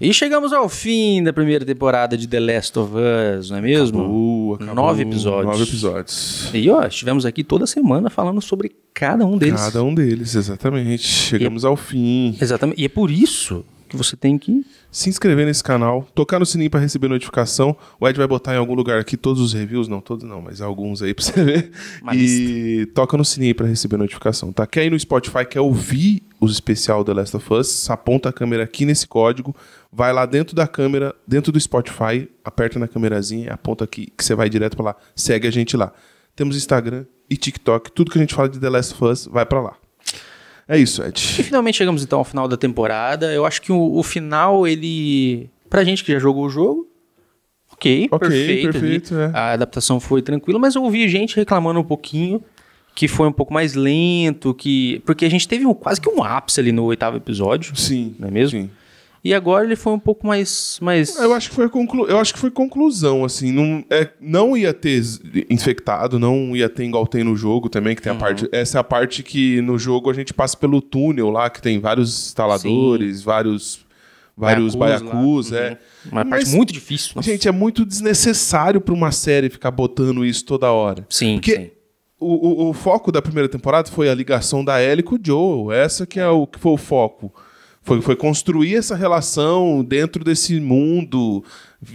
E chegamos ao fim da primeira temporada de The Last of Us, não é mesmo? Acabou, acabou, nove episódios. Nove episódios. E ó, estivemos aqui toda semana falando sobre cada um deles. Cada um deles, exatamente. Chegamos é ao fim. Exatamente. E é por isso que você tem que se inscrever nesse canal, tocar no sininho para receber notificação. O Ed vai botar em algum lugar aqui todos os reviews, não todos não, mas alguns aí para você ver. Uma e lista. toca no sininho para receber notificação, tá? Quer ir no Spotify, quer ouvir o especial The Last of Us, aponta a câmera aqui nesse código, vai lá dentro da câmera, dentro do Spotify, aperta na câmerazinha, aponta aqui que você vai direto para lá. Segue a gente lá. Temos Instagram e TikTok, tudo que a gente fala de The Last of Us vai para lá. É isso, Ed. E finalmente chegamos então ao final da temporada. Eu acho que o, o final, ele. Pra gente que já jogou o jogo, ok, okay perfeito. perfeito é. A adaptação foi tranquila, mas eu ouvi gente reclamando um pouquinho que foi um pouco mais lento, que. Porque a gente teve um, quase que um ápice ali no oitavo episódio. Sim. Não é mesmo? Sim. E agora ele foi um pouco mais. mais... Eu, acho que foi conclu... eu acho que foi conclusão, assim. Não, é, não ia ter infectado, não ia ter igual tem no jogo também, que tem uhum. a parte. Essa é a parte que no jogo a gente passa pelo túnel lá, que tem vários instaladores, Sim. vários. Vários baiacus, é. Uhum. Uma Mas, parte muito difícil. Nossa. Gente, é muito desnecessário para uma série ficar botando isso toda hora. Sim, Porque sim. O, o, o, foco da primeira temporada foi a ligação da Ellie com o Joel. Essa que é o que foi o foco. Foi, foi construir essa relação dentro desse mundo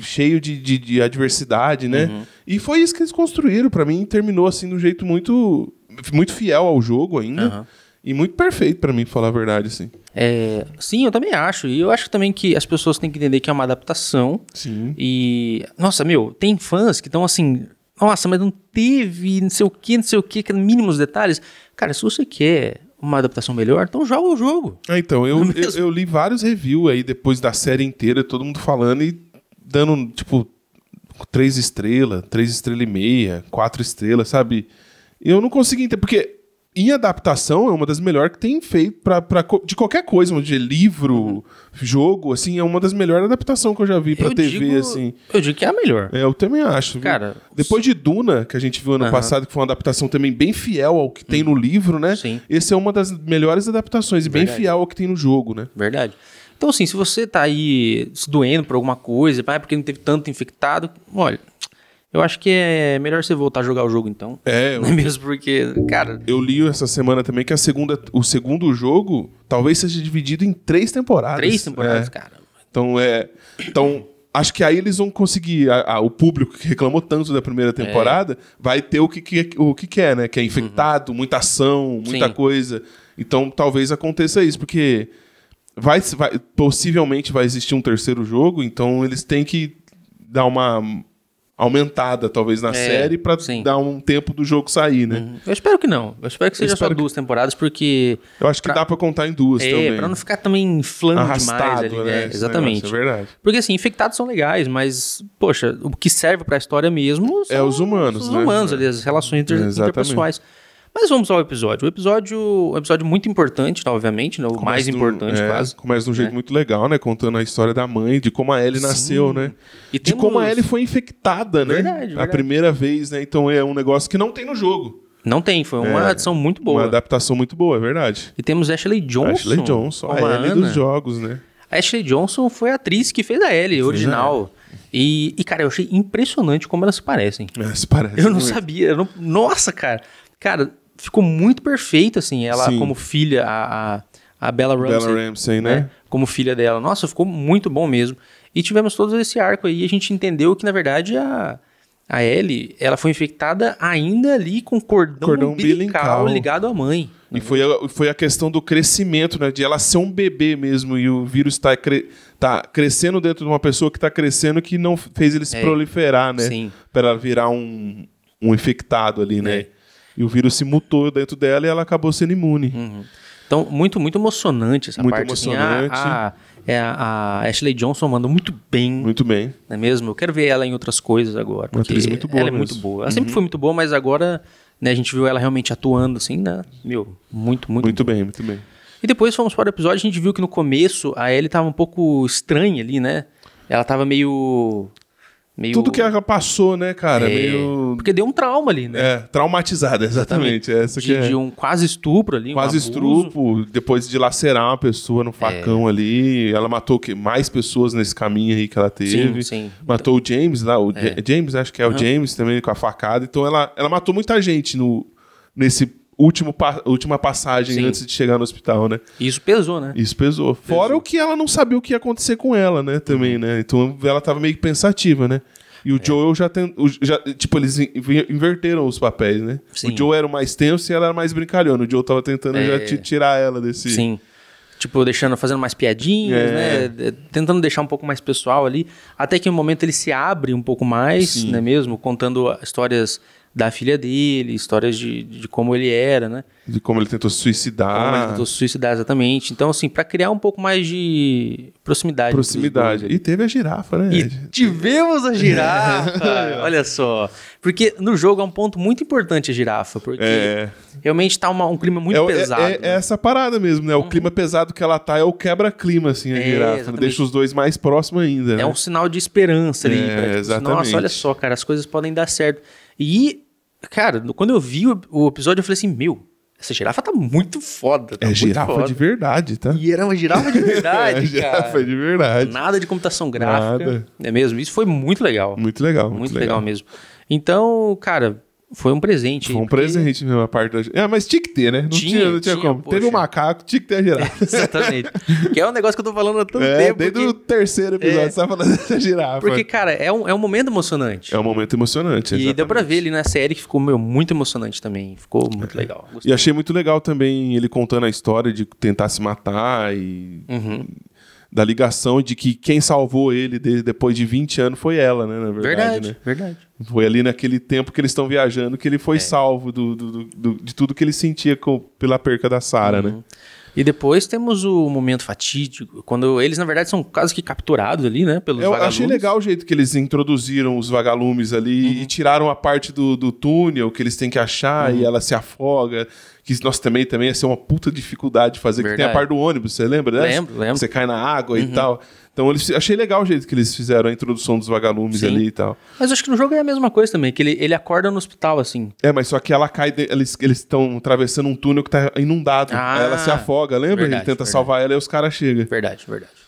cheio de, de, de adversidade, né? Uhum. E foi isso que eles construíram. para mim, terminou assim de um jeito muito, muito fiel ao jogo ainda. Uhum. E muito perfeito para mim, pra falar a verdade, assim. É, sim, eu também acho. E eu acho também que as pessoas têm que entender que é uma adaptação. Sim. E, nossa, meu, tem fãs que estão assim. Nossa, mas não teve, não sei o que, não sei o que, é mínimos detalhes. Cara, se você quer uma adaptação melhor, então joga o jogo. É, então, eu, é eu, eu, li vários reviews aí depois da série inteira, todo mundo falando e dando, tipo, três estrelas, três estrelas e meia, quatro estrelas, sabe? E Eu não consegui entender, porque em adaptação é uma das melhores que tem feito para de qualquer coisa, de livro, jogo, assim, é uma das melhores adaptações que eu já vi para a TV, digo, assim. Eu digo que é a melhor. É, eu também acho. Cara, viu? depois de Duna, que a gente viu ano uh -huh. passado, que foi uma adaptação também bem fiel ao que tem no hum. livro, né? Sim. Esse é uma das melhores adaptações e bem fiel ao que tem no jogo, né? Verdade. Então, assim, se você tá aí se doendo por alguma coisa, ah, é porque não teve tanto infectado, olha, eu acho que é melhor você voltar a jogar o jogo então. É, é, eu... mesmo porque, cara. Eu li essa semana também que a segunda, o segundo jogo talvez seja dividido em três temporadas. Três temporadas, é. cara. Então é, então acho que aí eles vão conseguir. A, a, o público que reclamou tanto da primeira é. temporada é. vai ter o que, que o que quer, né? Que é infectado, uhum. muita ação, muita Sim. coisa. Então talvez aconteça isso, porque vai, vai, possivelmente vai existir um terceiro jogo, então eles têm que dar uma aumentada, talvez, na é, série, para dar um tempo do jogo sair, né? Uhum. Eu espero que não. Eu espero que seja espero só duas temporadas, porque. Eu acho que pra... dá para contar em duas é, também. Pra não ficar também inflando Arrastado, demais ali, né? né? Exatamente. Negócio, é verdade. Porque assim, infectados são legais, mas, poxa, o que serve pra história mesmo. é os humanos, os né? humanos, ali, as relações inter... interpessoais. Mas vamos ao episódio. O episódio um episódio muito importante, tá, obviamente, né? o começa mais do, importante é, quase. Começa de um jeito né? muito legal, né? Contando a história da mãe, de como a Ellie Sim. nasceu, né? E de como a Ellie foi infectada, né? Verdade, verdade. A primeira vez, né? Então é um negócio que não tem no jogo. Não tem, foi uma é, muito boa. Uma adaptação muito boa, é verdade. E temos Ashley Johnson. Ashley Johnson, a Ellie Ana. dos jogos, né? A Ashley Johnson foi a atriz que fez a Ellie, original. e, e, cara, eu achei impressionante como elas se parecem. Elas é, se parecem. Eu não muito. sabia. Eu não... Nossa, cara. Cara, ficou muito perfeito, assim, ela Sim. como filha, a, a, a Bella Ramsey. Bella Ramsey, né? né? Como filha dela. Nossa, ficou muito bom mesmo. E tivemos todo esse arco aí, a gente entendeu que, na verdade, a, a Ellie, ela foi infectada ainda ali com cordão, cordão umbilical, umbilical. ligado à mãe. Né? E foi a, foi a questão do crescimento, né? De ela ser um bebê mesmo e o vírus está cre tá crescendo dentro de uma pessoa que está crescendo que não fez ele se é, proliferar, né? Sim. Para virar um, um infectado ali, né? É. E o vírus se mutou dentro dela e ela acabou sendo imune. Uhum. Então, muito, muito emocionante essa muito parte. Assim, ah, emocionante. Assim, a, a, a, Ashley Johnson manda muito bem. Muito bem. Não é mesmo? Eu quero ver ela em outras coisas agora. Uma atriz muito boa. Ela mesmo. é muito boa. Ela uhum. sempre foi muito boa, mas agora né, a gente viu ela realmente atuando, assim, né? Meu, muito, muito. Muito bem, muito bem. E depois fomos para o episódio, a gente viu que no começo a Ellie estava um pouco estranha ali, né? Ela estava meio Meio... Tudo que ela passou, né, cara? É... Meio... Porque deu um trauma ali, né? É, traumatizada, exatamente. exatamente. É Essa de, que é... de um quase estupro ali. Quase um estupro, depois de lacerar uma pessoa no é. facão é... ali. Ela matou que mais pessoas nesse caminho aí que ela teve. Sim, sim. Matou então... o James lá, o é. James, acho que é uhum. o James também, com a facada. Então ela, ela matou muita gente no, nesse último pa última passagem Sim. antes de chegar no hospital, né? Isso pesou, né? Isso pesou. pesou. Fora o que ela não sabia o que ia acontecer com ela, né? Também, uhum. né? Então ela tava meio pensativa, né? E o é. Joel já tem. O, já, tipo, eles in, inverteram os papéis, né? Sim. O Joel era o mais tenso e ela era mais brincalhona. O Joel tava tentando é. já tirar ela desse. Sim. Tipo, deixando, fazendo mais piadinhas, é. né? Tentando deixar um pouco mais pessoal ali. Até que no momento ele se abre um pouco mais, Sim. né mesmo? Contando histórias da filha dele, histórias de, de como ele era, né? De como ele tentou se suicidar. Como ele tentou se suicidar, exatamente. Então, assim, para criar um pouco mais de proximidade. Proximidade. E teve a girafa, né? E tivemos a girafa! É. Olha só. Porque no jogo é um ponto muito importante a girafa, porque é. realmente tá uma, um clima muito é, é- pesado. É, é, né? essa parada mesmo, né? O uhum. clima pesado que ela tá é o quebra-clima, assim, a é, girafa. Exatamente. Deixa os dois mais próximos ainda. É né? um sinal de esperança ali. É, né? pra, tipo assim, exatamente. Nossa, olha só, cara, as coisas podem dar certo. E Cara, quando eu vi o, o episódio, eu falei assim: meu, essa girafa tá muito foda. Tá é muito girafa foda. de verdade, tá? E era uma girafa de é, verdade, é, girafa de verdade. Nada de computação gráfica. Nada. É mesmo? Isso foi muito legal. Muito legal. Muito, muito legal. legal. mesmo. Então, cara, foi um presente. Foi um porque... presente na parte da. É, mas tinha que ter, né? Não tinha, tinha não tinha, tinha como. Poxa. Teve um macaco, tinha que ter a girafa. Exatamente. que é um negócio que eu tô falando há tanto é, tempo. Desde o terceiro episódio é... você tá falando dessa girafa. Porque, cara, é um, é um momento emocionante. É um momento emocionante. Exatamente. E deu pra ver ele na série que ficou meu, muito emocionante também. Ficou muito é. legal. Gostei. E achei muito legal também ele contando a história de tentar se matar e. Uhum da ligação de que quem salvou ele de, depois de 20 anos foi ela, né? Na verdade, verdade, né? verdade. Foi ali naquele tempo que eles estão viajando que ele foi é. salvo do, do, do, de tudo que ele sentia com, pela perca da Sara, uhum. né? E depois temos o momento fatídico, quando eles, na verdade, são quase que capturados ali, né? Pelos Eu vagalumes. achei legal o jeito que eles introduziram os vagalumes ali uhum. e tiraram a parte do, do túnel que eles têm que achar uhum. e ela se afoga que nós também também ia ser uma puta dificuldade fazer, Verdade. que tem a parte do ônibus, você lembra, né? Lembro, lembro. Você cai na água uhum. e tal. Então eles, achei legal o jeito que eles fizeram a introdução dos vagalumes Sim. ali e tal. Mas acho que no jogo é a mesma coisa também, que ele, ele acorda no hospital, assim. É, mas só que ela cai, eles estão atravessando um túnel que tá inundado. Ah, ela se afoga, lembra? Verdade, ele tenta verdade. salvar ela e os caras chegam. Verdade, verdade.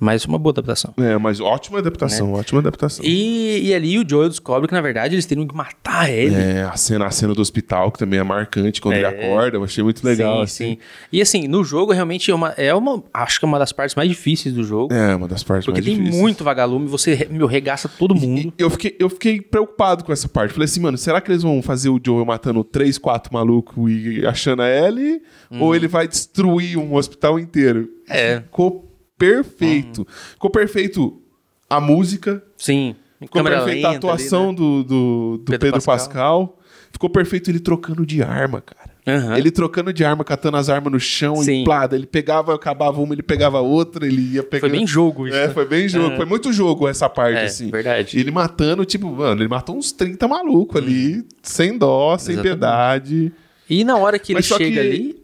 Mas uma boa adaptação. É, mas ótima adaptação, né? ótima adaptação. E, e ali o Joel descobre que, na verdade, eles teriam que matar ele. É, a cena, a cena do hospital, que também é marcante quando é. ele acorda, eu achei muito legal. Sim, assim. sim. E assim, no jogo, realmente, é uma, é uma. Acho que é uma das partes mais difíceis do jogo. É, uma das partes mais difíceis. Porque tem muito vagalume, você meu, regaça todo mundo. E, eu, fiquei, eu fiquei preocupado com essa parte. Falei assim, mano, será que eles vão fazer o Joel matando três, quatro malucos e achando a Ellie? Hum. Ou ele vai destruir um hospital inteiro? É. Ficou perfeito. Ficou perfeito a música. Sim. Ficou perfeito lenta, a atuação ali, né? do, do, do, Pedro, Pedro Pascal. Pascal. Ficou perfeito ele trocando de arma, cara. Uhum. Ele trocando de arma, catando as armas no chão Sim. e plada. Ele pegava, acabava uma, ele pegava outra, ele ia pegando. É, foi bem jogo isso. É, foi bem jogo. Foi muito jogo essa parte, é, assim. verdade. E ele matando, tipo, mano, ele matou uns 30 malucos ali, uhum. sem dó, sem Exatamente. piedade. E na hora que Mas ele chega que ali...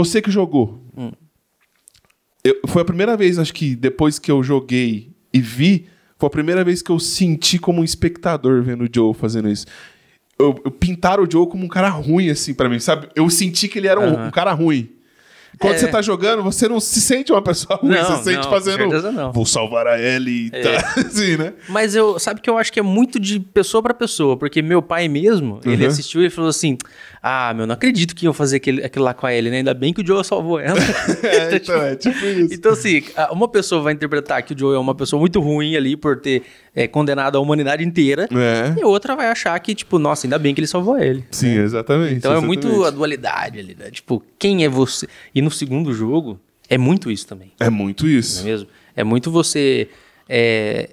você que jogou, hum eu, foi a primeira vez, acho que depois que eu joguei e vi, foi a primeira vez que eu senti como um espectador vendo o Joe fazendo isso. Eu, eu pintaram o Joe como um cara ruim, assim, para mim, sabe? Eu senti que ele era uhum. um, um cara ruim. Quando é. você tá jogando, você não se sente uma pessoa ruim, não, você se sente não, fazendo. Não. Vou salvar a Ellie e é. tal. Tá, assim, né? Mas eu sabe que eu acho que é muito de pessoa para pessoa, porque meu pai mesmo, uhum. ele assistiu e falou assim: Ah, meu, não acredito que iam fazer aquele, aquilo lá com a Ellie, né? Ainda bem que o Joe salvou ela. é, então, é tipo isso. Então, assim, uma pessoa vai interpretar que o Joe é uma pessoa muito ruim ali por ter é, condenado a humanidade inteira, é. e outra vai achar que, tipo, nossa, ainda bem que ele salvou ele. Sim, né? exatamente. Então exatamente. é muito a dualidade ali, né? Tipo, quem é você? E no segundo jogo é muito isso também. É muito isso. Não é mesmo? É muito você é,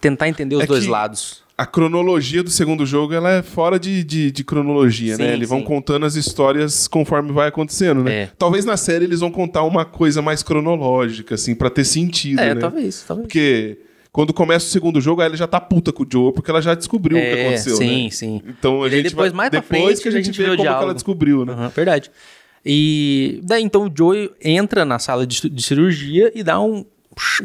tentar entender os é dois lados. A cronologia do segundo jogo ela é fora de, de, de cronologia, né? sim, né? Eles sim. vão contando as histórias conforme vai acontecendo, né? É. Talvez na série eles vão contar uma coisa mais cronológica, assim, para ter sentido, é, né? Talvez, talvez. Porque quando começa o segundo jogo, ela já tá puta com o Joe, porque ela já descobriu é, o que é, aconteceu, sim, né? Sim, sim. Então a e gente depois, vai, mais depois frente, que a gente, a gente vê como ela descobriu, né? Uhum, verdade. E daí então o Joey entra na sala de, de cirurgia e dá um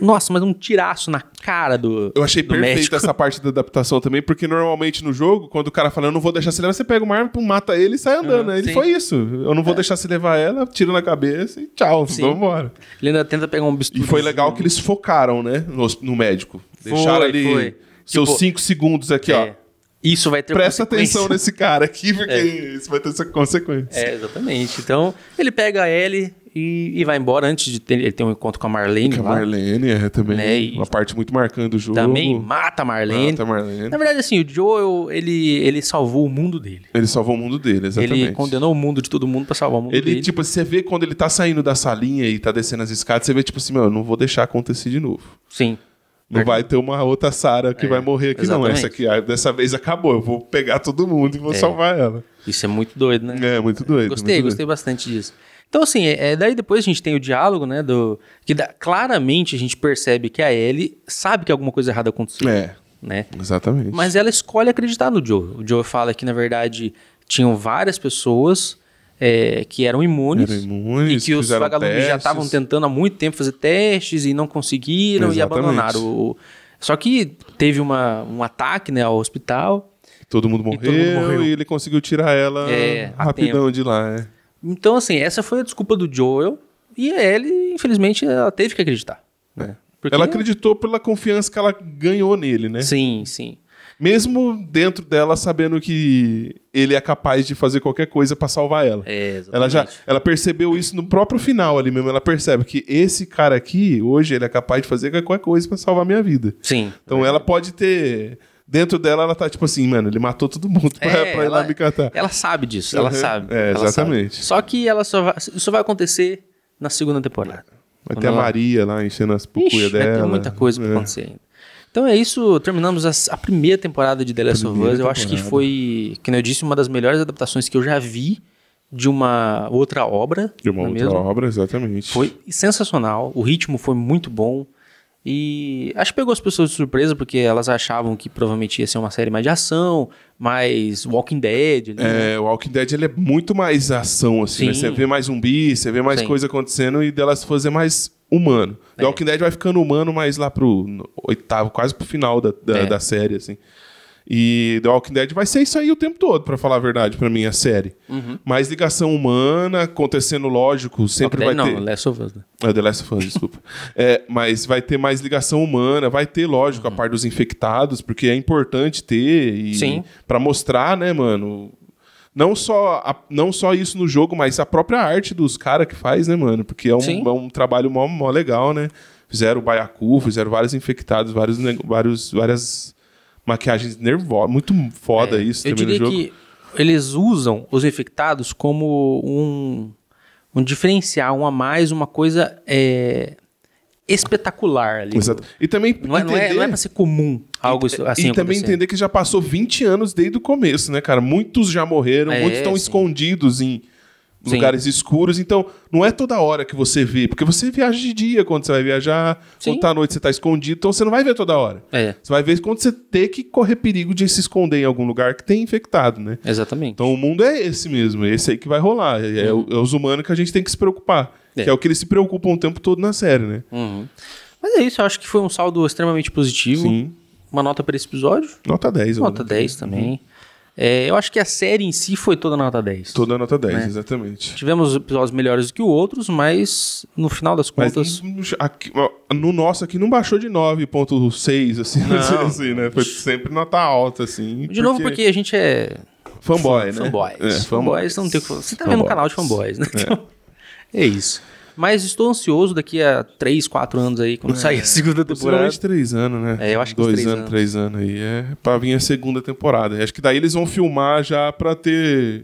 nossa, mas um tiraço na cara do. Eu achei perfeito essa parte da adaptação também, porque normalmente no jogo, quando o cara fala, eu não vou deixar se levar, você pega uma arma, mata ele e sai andando. Uhum, ele sim. foi isso. Eu não vou é. deixar se levar ela, tiro na cabeça e tchau, vamos embora. Ele ainda tenta pegar um bisturi. E foi legal que eles focaram, né, no, no médico. Deixaram foi, ali foi. seus tipo, cinco segundos aqui, é. ó isso vai ter Presta atenção nesse cara aqui, é. porque é. isso vai ter essa consequência. É, exatamente. Então, ele pega a Ellie e, e vai embora antes de ter, ele ter um encontro com a Marlene. Com a Marlene, é, também. Né? Uma parte muito marcante do jogo. Também mata a Marlene. Mata a Marlene. Na verdade, assim, o Joel, ele, ele salvou o mundo dele. Ele salvou o mundo dele, exatamente. Ele condenou o mundo de todo mundo pra salvar o mundo ele, dele. Tipo, você vê quando ele tá saindo da salinha e tá descendo as escadas, você vê, tipo assim, meu, eu não vou deixar acontecer de novo. Sim. Não vai é. ter uma outra Sara que é, vai morrer aqui, exatamente. não. Essa aqui, ah, dessa vez acabou. Eu vou pegar todo mundo e vou é. salvar ela. Isso é muito doido, né? É, muito doido. Gostei, muito gostei doido. bastante disso. Então, assim, é, é, daí depois a gente tem o diálogo, né? Do, que dá, claramente a gente percebe que a Ellie sabe que alguma coisa errada aconteceu. É. Né? Exatamente. Mas ela escolhe acreditar no Joe. O Joe fala que, na verdade, tinham várias pessoas é, que eram imunes, eram imunes, e que os vagalumes testes. já estavam tentando há muito tempo fazer testes e não conseguiram Exatamente. e abandonaram. O... Só que teve uma, um ataque né, ao hospital. Todo mundo, morreu, todo mundo morreu e ele conseguiu tirar ela é, rapidão de lá. É. Então, assim, essa foi a desculpa do Joel e ele, infelizmente, ela teve que acreditar. Né? Porque... Ela acreditou pela confiança que ela ganhou nele, né? Sim, sim mesmo dentro dela sabendo que ele é capaz de fazer qualquer coisa para salvar ela. É, exatamente. ela já ela percebeu isso no próprio final ali mesmo, ela percebe que esse cara aqui hoje ele é capaz de fazer qualquer coisa para salvar minha vida. Sim. Então é. ela pode ter dentro dela ela tá tipo assim, mano, ele matou todo mundo pra, é, ir ela, lá me catar. Ela sabe disso, uhum. ela sabe. É, ela exatamente. Sabe. Só que ela só vai, isso vai acontecer na segunda temporada. Vai ter ela... a Maria lá enchendo as pucuias dela. Vai ter muita coisa pra é. acontecer ainda. Então é isso, terminamos a, a primeira temporada de The Last primeira of Us. Eu temporada. acho que foi, como eu disse, uma das melhores adaptações que eu já vi de uma outra obra. De uma é outra mesmo? obra, exatamente. Foi sensacional, o ritmo foi muito bom. E acho que pegou as pessoas de surpresa, porque elas achavam que provavelmente ia ser uma série mais de ação, mais Walking Dead. Né? é, o Walking Dead ele é muito mais ação, assim, né? Você vê mais zumbi, você vê mais Sim. coisa acontecendo, e delas fazer é mais humano. É. The Walking Dead vai ficando humano mais lá pro oitavo, quase pro final da, da, é. da, série, assim. E The Walking Dead vai ser isso aí o tempo todo, para falar a verdade, para mim, a série. Uhum. Mais ligação humana, acontecendo lógico, sempre vai ter. Não, Last of Us. Né? Ah, The Last of Us, desculpa. É, mas vai ter mais ligação humana, vai ter, lógico, uhum. a parte dos infectados, porque é importante ter. E... Sim. Pra mostrar, né, mano, não só, a, não só isso no jogo, mas a própria arte dos caras que faz, né, mano? Porque é um, é um trabalho mó, mó, legal, né? Fizeram o Baiacu, fizeram vários infectados, vários, vários, várias maquiagens nervosas. Muito foda é, isso também no jogo. Eu diria que eles usam os infectados como um, um diferencial, um a mais, uma coisa... É espetacular ali. Exato. E também não é, entender... não é, não é pra ser comum algo e, assim. E também entender que já passou 20 anos desde o começo, né, cara? Muitos já morreram, é, muitos estão sim. escondidos em lugares sim. escuros. Então, não é toda hora que você vê, porque você viaja de dia quando você vai viajar, sim. quando tá à noite você tá escondido, então você não vai ver toda hora. É. Você vai ver quando você ter que correr perigo de se esconder em algum lugar que tem infectado, né? Exatamente. Então, o mundo é esse mesmo, é esse aí que vai rolar. É, é, é os humanos que a gente tem que se preocupar. É. Que é o que eles se preocupam o tempo todo na série, né? Uhum. Mas é isso, eu acho que foi um saldo extremamente positivo. Sim. Uma nota para esse episódio? Nota 10. Nota 10 também. Uhum. É, eu acho que a série em si foi toda nota 10. Toda nota 10, né? exatamente. Tivemos episódios melhores do que outros, mas no final das contas. Mas, aqui, no nosso aqui não baixou de 9,6, assim, né? assim, né? Foi sempre nota alta, assim. De porque... novo, porque a gente é. Fanboy, né? Fanboys. É, fanboys. fanboys não tem o que falar. Você tá fanboys. vendo um canal de fanboys, né? É. Então, é isso. Mas estou ansioso daqui a 3, 4 anos aí, quando é, sair a segunda temporada. Três 3 anos, né? É, eu acho que Dois 3 anos, anos, 3 anos aí. É pra vir a segunda temporada. Acho que daí eles vão filmar já pra ter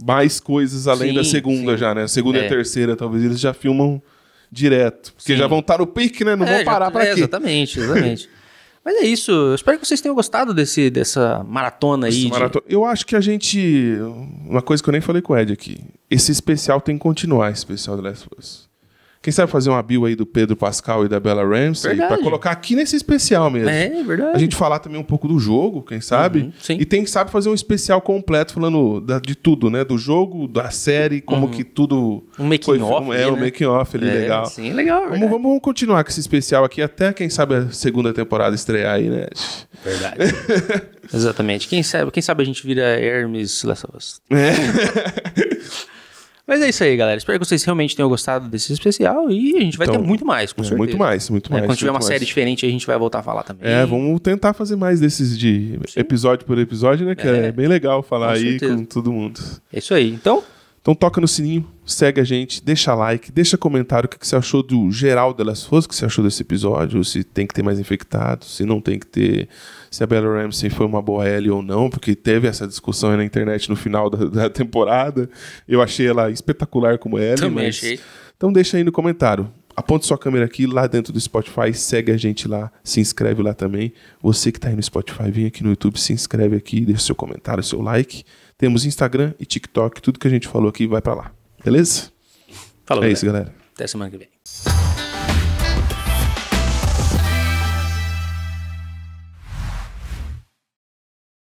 mais coisas além sim, da segunda sim. já, né? Segunda é. e terceira, talvez eles já filmam direto. Porque sim. já vão estar tá no pique, né? Não é, vão parar já, tá- pra é, quê? Exatamente, exatamente. Mas é isso. Eu espero que vocês tenham gostado desse, dessa maratona aí. De... Eu acho que a gente. Uma coisa que eu nem falei com o Ed aqui. Esse especial tem que continuar, esse especial do Last of Us. Quem sabe fazer uma bio aí do Pedro Pascal e da Bella Ramsey para colocar aqui nesse especial mesmo. É, é, verdade. A gente falar também um pouco do jogo, quem sabe? Uhum, sim. E tem que sabe fazer um especial completo falando da, de tudo, né? Do jogo, da série, como uhum. que tudo um making foi, off, é, né? um making off ali é, legal. Sim, é legal. Vamos, vamos, continuar com esse especial aqui até quem sabe a segunda temporada estrear aí, né? Verdade. Exatamente. Quem sabe, quem sabe a gente vira Hermes Les of É. Mas é isso aí, galera. Espero que vocês realmente tenham gostado desse especial e a gente vai então, ter muito mais, com é, certeza. Muito mais, muito é, mais. Quando tiver uma mais. série diferente, a gente vai voltar a falar também. É, vamos tentar fazer mais desses de Sim. episódio por episódio, né? Que é, é bem legal falar com aí certeza. com todo mundo. É isso aí. Então, então toca no sininho, segue a gente, deixa like, deixa comentário o que, que você achou do geral delas fosse, o que você achou desse episódio, se tem que ter mais infectados, se não tem que ter, se a Bella Ramsey foi uma boa L ou não, porque teve essa discussão na internet no final da, da temporada. Eu achei ela espetacular como L, Também mas... achei. Então deixa aí no comentário aponta sua câmera aqui lá dentro do Spotify, segue a gente lá, se inscreve lá também. Você que está aí no Spotify, vem aqui no YouTube, se inscreve aqui, deixa seu comentário, seu like. Temos Instagram e TikTok, tudo que a gente falou aqui vai para lá. Beleza? Falou. É galera. isso, galera. Até semana que vem.